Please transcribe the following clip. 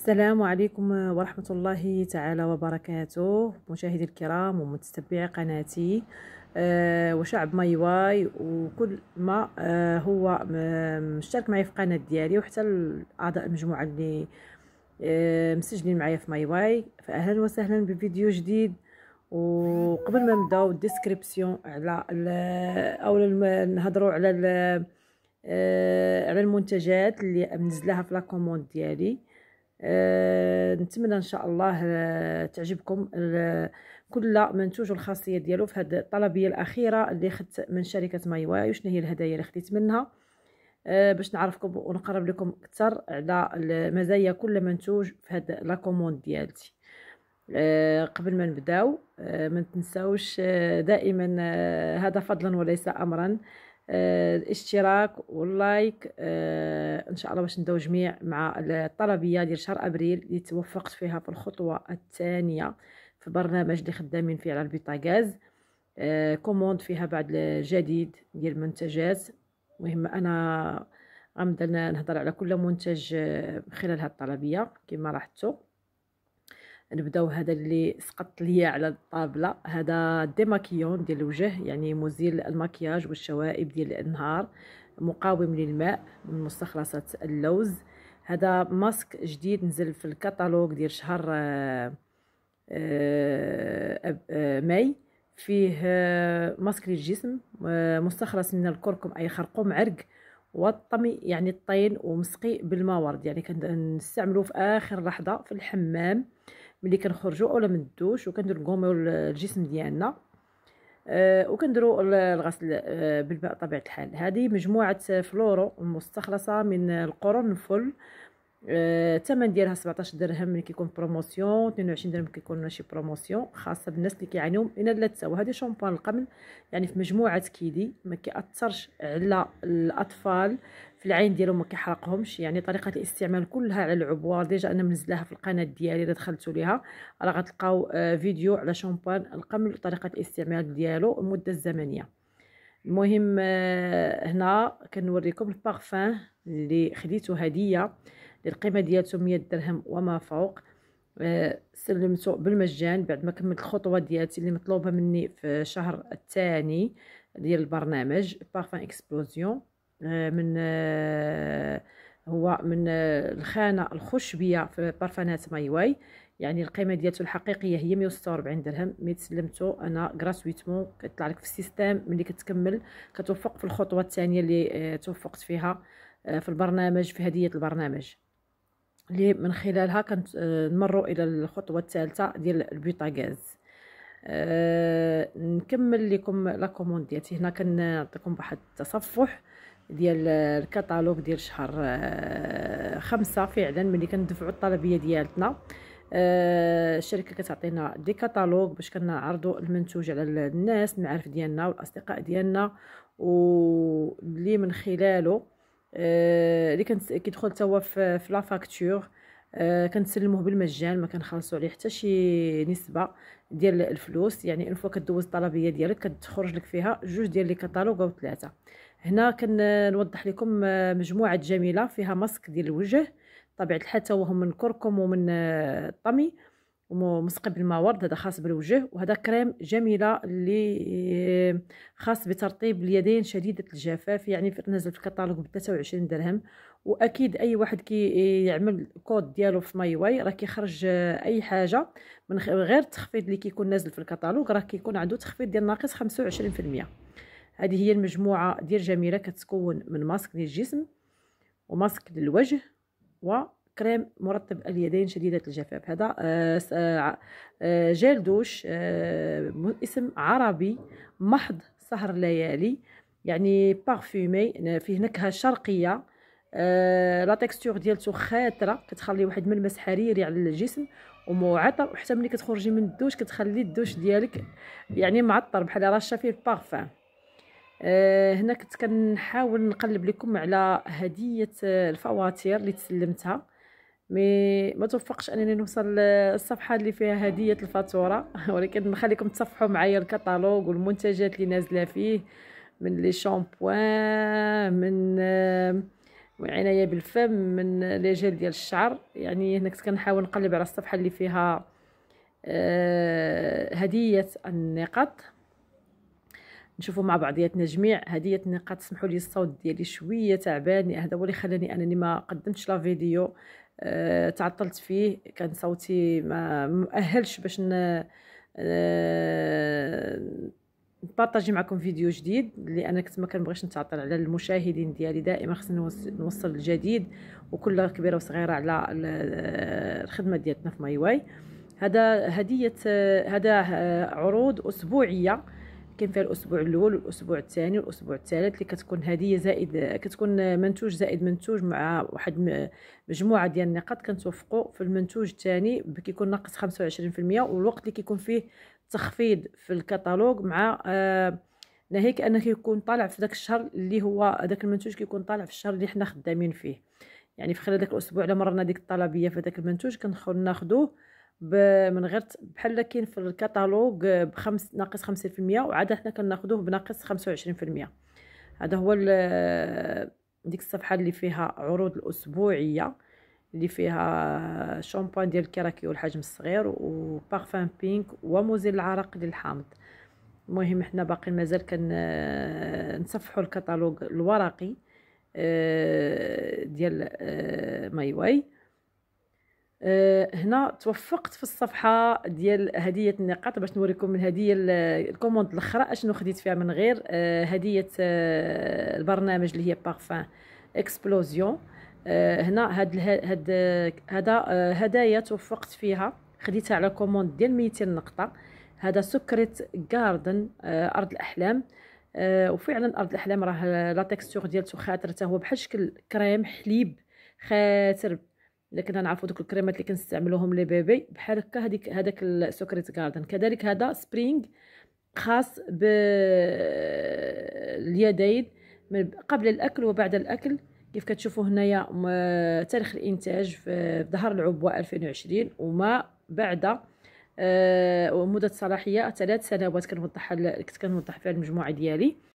السلام عليكم ورحمة الله تعالى وبركاته مشاهدي الكرام ومتتبعي قناتي آه، وشعب ماي واي وكل ما آه، هو آه، مشترك معي في القناة ديالي وحتى أعضاء المجموعة اللي مسجلين معايا في ماي واي فأهلا وسهلا بفيديو جديد وقبل ما نبداو الديسكريبسيون على او نهضرو على على المنتجات اللي منزلاها في لاكوموند ديالي آه، نتمنى ان شاء الله آه، تعجبكم كل منتوج الخاصيه ديالو في هذه الطلبيه الاخيره اللي خدت من شركه ماي واي وشنو هي الهدايا اللي خديت منها آه، باش نعرفكم ونقرب لكم اكثر على مزايا كل منتوج في هذا لا كوموند ديالتي قبل ما نبداو ما تنساوش دائما هذا فضلا وليس امرا الاشتراك آه، واللايك آه، ان شاء الله باش نبداو جميع مع الطلبيه ديال شهر ابريل اللي توفقت فيها في الخطوه الثانيه في برنامج اللي خدامين فيه على البيتاغاز آه، كوموند فيها بعض الجديد ديال المنتجات المهم انا غنبدا نهضر على كل منتج خلال هاد الطلبيه كما لاحظتوا نبداو هذا اللي سقط ليا على الطابله هذا ديماكيون ديال الوجه يعني مزيل المكياج والشوائب ديال النهار مقاوم للماء من مستخلصات اللوز هذا ماسك جديد نزل في الكتالوج ديال شهر آه، آه، آه، ماي فيه ماسك للجسم مستخلص من الكركم اي خرقوم عرق والطمي يعني الطين ومسقي بالماء ورد يعني كنستعملوه في اخر لحظه في الحمام ملي كنخرجوا اولا من الدوش وكندير الكوميو الجسم ديالنا آه، وكنديروا الغسل آه، بالماء طبيعه الحال هذه مجموعه آه، فلورو مستخلصه من القرنفل الثمن آه، ديالها 17 درهم ملي كيكون بروموسيون 22 درهم كيكون شي بروموسيون خاصه بالناس اللي كيعانيو من لا تساوى هذه شامبوان القمل يعني في مجموعه كيدي ما كياثرش على الاطفال في العين ديالهم ما كيحرقهمش يعني طريقه الاستعمال كلها على العبوه ديجا انا منزلاها في القناه ديالي الا دخلتوا ليها راه غتلقاو آه، فيديو على شامبوان القمل وطريقه الاستعمال ديالو المده الزمنيه المهم آه، هنا كنوريكم البارفان اللي خديته هديه القيمه ديالته 100 درهم وما فوق آه، سلمته بالمجان بعد ما كملت الخطوه ديالتي اللي مطلوبه مني في الشهر الثاني ديال البرنامج بارفان اكسبلوزيون آه، من آه، هو من الخانه الخشبيه في بارفانات ماي واي يعني القيمه ديالته الحقيقيه هي 146 درهم مي تسلمته انا غراسويتمون كيطلع لك في السيستم ملي كتكمل كتوفق في الخطوه الثانيه اللي توفقت فيها في البرنامج في هديه البرنامج اللي من خلالها كنت آه، نمروا الى الخطوه الثالثه ديال البوتاغاز آه، نكمل لكم لا كوموند ديالتي هنا كنعطيكم واحد التصفح ديال الكتالوج ديال شهر آه، خمسة فعلا ملي كندفعوا الطلبيه ديالتنا الشركه كتعطينا دي كتالوج باش كنعرضوا المنتوج على الناس المعارف ديالنا والاصدقاء ديالنا واللي من خلاله آه، اللي كنت كيدخل حتى هو في لا فاكتور آه، كنسلموه بالمجان ما كنخلصوا عليه حتى شي نسبه ديال الفلوس يعني فوا كدوز الطلبيه ديالك كتخرج لك فيها جوج ديال لي كاتالوغ او ثلاثه هنا كنوضح لكم آه، مجموعه جميله فيها ماسك ديال الوجه طبيعه الحال هو من الكركم ومن الطمي ومسقب الماورد هذا خاص بالوجه وهذا كريم جميله اللي آه، خاص بترطيب اليدين شديده الجفاف يعني نزل في الكتالوج ب 23 درهم واكيد اي واحد كي آه، يعمل كود ديالو في ماي واي راه كيخرج آه، اي حاجه من غير التخفيض اللي كيكون نازل في الكتالوج راه كيكون عنده تخفيض ديال ناقص 25% هذه هي المجموعه ديال جميله كتكون من ماسك للجسم وماسك للوجه و كريم مرطب اليدين شديدة الجفاف هذا آه، آه، آه، جيل دوش اسم عربي محض سهر ليالي يعني بارفومي فيه نكهة شرقية لا تكستور ديالته خاتره كتخلي واحد ملمس حريري على الجسم ومعطر وحتى ملي كتخرجي من الدوش كتخلي الدوش ديالك يعني معطر بحال رشه فيه بارفان أه هنا كنت كنحاول نقلب لكم على هديه الفواتير اللي تسلمتها مي ما توفقش انني نوصل للصفحه اللي فيها هديه الفاتوره ولكن نخليكم تصفحوا معايا الكتالوج والمنتجات اللي نازله فيه من لي شامبوان من آه، عنايه بالفم من لي جيل ديال الشعر يعني هنا كنت كنحاول نقلب على الصفحه اللي فيها آه، هديه النقاط نشوفوا مع بعضياتنا جميع هديه النقاط سمحوا لي الصوت ديالي شويه تعبان هذا هو اللي خلاني انني ما قدمتش لا فيديو آه، تعطلت فيه كان صوتي ما مؤهلش باش آه، نبارطاجي معكم فيديو جديد لان كنت ما كنبغيش نتعطل على المشاهدين ديالي دائما خصني نوصل الجديد وكل كبيره وصغيره على الخدمه ديالتنا في ماي واي هذا هديه هذا عروض اسبوعيه كاين فيها الاسبوع الاول والاسبوع الثاني والاسبوع الثالث اللي كتكون هديه زائد كتكون منتوج زائد منتوج مع واحد مجموعه ديال النقاط كنتوفقوا في المنتوج الثاني كيكون ناقص 25% والوقت اللي كيكون فيه تخفيض في الكتالوج مع آه، ناهيك انك يكون طالع في داك الشهر اللي هو داك المنتوج كيكون طالع في الشهر اللي حنا خدامين فيه يعني في خلال داك الاسبوع الا مررنا ديك الطلبيه في داك المنتوج كنخل ناخذوه من غير بحال كاين في الكتالوج آه، بخمس ناقص خمسين في المية وعادة حنا كناخدوه بناقص خمسة وعشرين في المية هذا هو آه، ديك الصفحه اللي فيها عروض الاسبوعيه اللي فيها آه، شامبوان ديال الكراكيو الحجم الصغير وبارفان بينك وموزيل العرق للحامض المهم حنا باقي مازال كنصفحوا الكتالوج الورقي ديال ماي واي آه، هنا توفقت في الصفحه ديال هديه النقاط باش نوريكم الهديه الكوموند الاخرى اشنو خديت فيها من غير آه، هديه آه، البرنامج اللي هي بارفان اكسبلوزيون هنا هاد هاد هذا هدايا توفقت فيها خديتها على كوموند ديال 200 نقطه هذا سكريت جاردن ارض الاحلام وفعلا ارض الاحلام راه لا تيكستور ديالته خاطر حتى هو بحال شكل كريم حليب خاتر الا كنا نعرفوا دوك الكريمات اللي كنستعملوهم لي بيبي بحال هكا هذيك هذاك السكريت غاردن كذلك هذا سبرينغ خاص باليدين من قبل الاكل وبعد الاكل كيف كتشوفوا هنايا تاريخ الانتاج في ظهر العبوه 2020 وما بعد آه، ومده صلاحيه ثلاث سنوات كنوضح كنوضح فيها المجموعه ديالي